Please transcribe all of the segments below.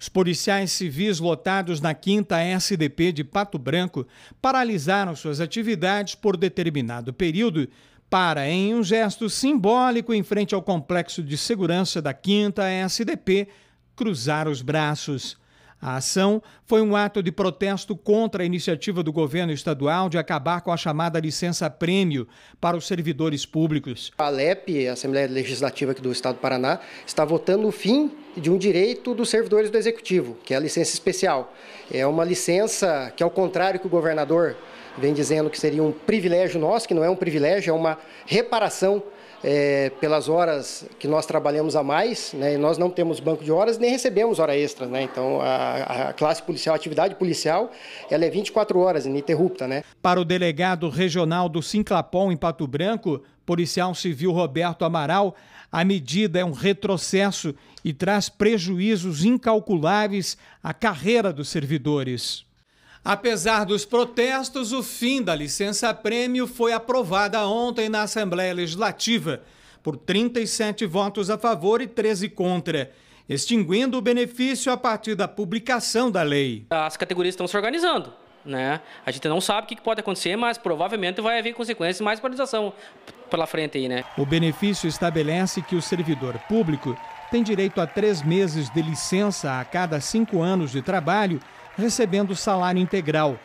Os policiais civis lotados na 5 SDP de Pato Branco paralisaram suas atividades por determinado período para, em um gesto simbólico em frente ao complexo de segurança da 5 SDP, cruzar os braços. A ação foi um ato de protesto contra a iniciativa do governo estadual de acabar com a chamada licença-prêmio para os servidores públicos. A ALEP, a Assembleia Legislativa aqui do Estado do Paraná, está votando o fim de um direito dos servidores do Executivo, que é a licença especial. É uma licença que, ao contrário que o governador vem dizendo que seria um privilégio nosso, que não é um privilégio, é uma reparação é, pelas horas que nós trabalhamos a mais, né, e nós não temos banco de horas nem recebemos hora extra. Né, então, a, a classe policial, a atividade policial, ela é 24 horas ininterrupta. Né. Para o delegado regional do Simplapom em Pato Branco, policial civil Roberto Amaral, a medida é um retrocesso e traz prejuízos incalculáveis à carreira dos servidores. Apesar dos protestos, o fim da licença-prêmio foi aprovada ontem na Assembleia Legislativa, por 37 votos a favor e 13 contra, extinguindo o benefício a partir da publicação da lei. As categorias estão se organizando. Né? A gente não sabe o que pode acontecer, mas provavelmente vai haver consequências e mais paralisação pela frente aí, né? O benefício estabelece que o servidor público tem direito a três meses de licença a cada cinco anos de trabalho, recebendo salário integral.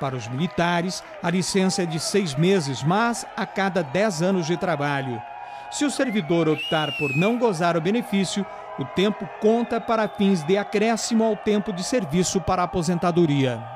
Para os militares, a licença é de seis meses, mas a cada dez anos de trabalho. Se o servidor optar por não gozar o benefício, o tempo conta para fins de acréscimo ao tempo de serviço para a aposentadoria.